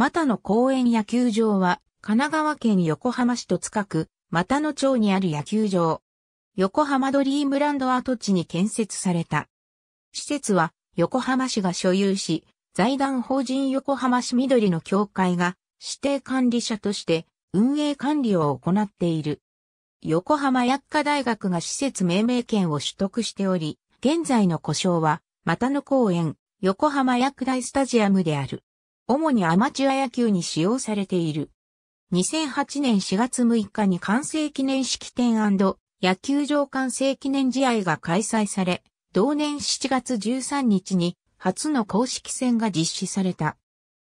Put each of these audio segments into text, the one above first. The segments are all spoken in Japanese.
又の公園野球場は、神奈川県横浜市と塚区、又野町にある野球場。横浜ドリームランド跡地に建設された。施設は、横浜市が所有し、財団法人横浜市緑の協会が指定管理者として運営管理を行っている。横浜薬科大学が施設命名権を取得しており、現在の故障は、又野公園、横浜薬大スタジアムである。主にアマチュア野球に使用されている。2008年4月6日に完成記念式典野球場完成記念試合が開催され、同年7月13日に初の公式戦が実施された。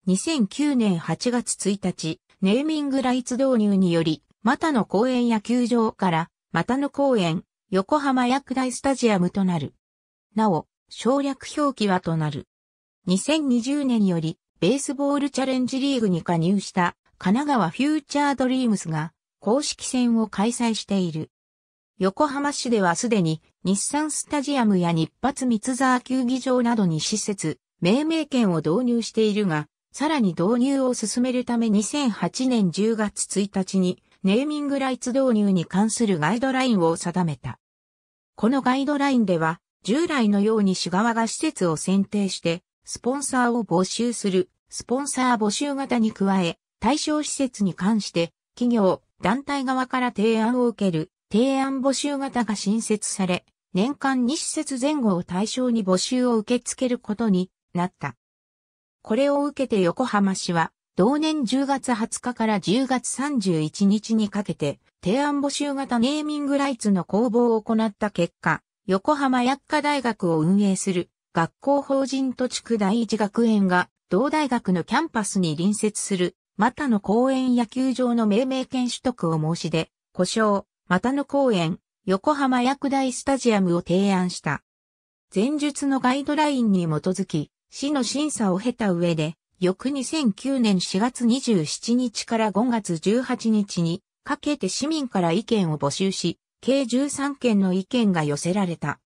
2009年8月1日、ネーミングライツ導入により、またの公園野球場からまたの公園横浜薬大スタジアムとなる。なお、省略表記はとなる。2020年よりベースボールチャレンジリーグに加入した神奈川フューチャードリームスが公式戦を開催している。横浜市ではすでに日産スタジアムや日発三沢球技場などに施設、命名権を導入しているが、さらに導入を進めるため2008年10月1日にネーミングライツ導入に関するガイドラインを定めた。このガイドラインでは、従来のように市側が施設を選定して、スポンサーを募集する、スポンサー募集型に加え、対象施設に関して、企業、団体側から提案を受ける、提案募集型が新設され、年間2施設前後を対象に募集を受け付けることになった。これを受けて横浜市は、同年10月20日から10月31日にかけて、提案募集型ネーミングライツの公募を行った結果、横浜薬科大学を運営する学校法人都地区第一学園が、同大学のキャンパスに隣接する、またの公園野球場の命名権取得を申し出、故障、またの公園、横浜薬大スタジアムを提案した。前述のガイドラインに基づき、市の審査を経た上で、翌2009年4月27日から5月18日にかけて市民から意見を募集し、計13件の意見が寄せられた。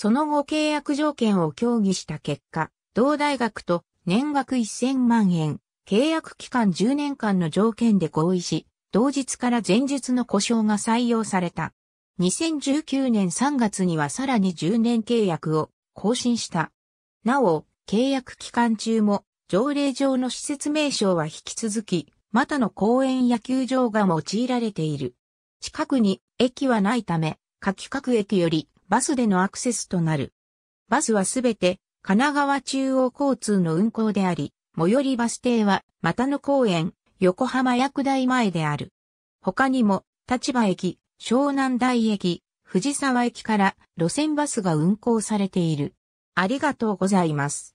その後契約条件を協議した結果、同大学と年額1000万円、契約期間10年間の条件で合意し、同日から前日の故障が採用された。2019年3月にはさらに10年契約を更新した。なお、契約期間中も条例上の施設名称は引き続き、またの公園野球場が用いられている。近くに駅はないため、各角駅よりバスでのアクセスとなる。バスはすべて神奈川中央交通の運行であり、最寄りバス停は又野公園、横浜薬大前である。他にも、立場駅、湘南台駅、藤沢駅から路線バスが運行されている。ありがとうございます。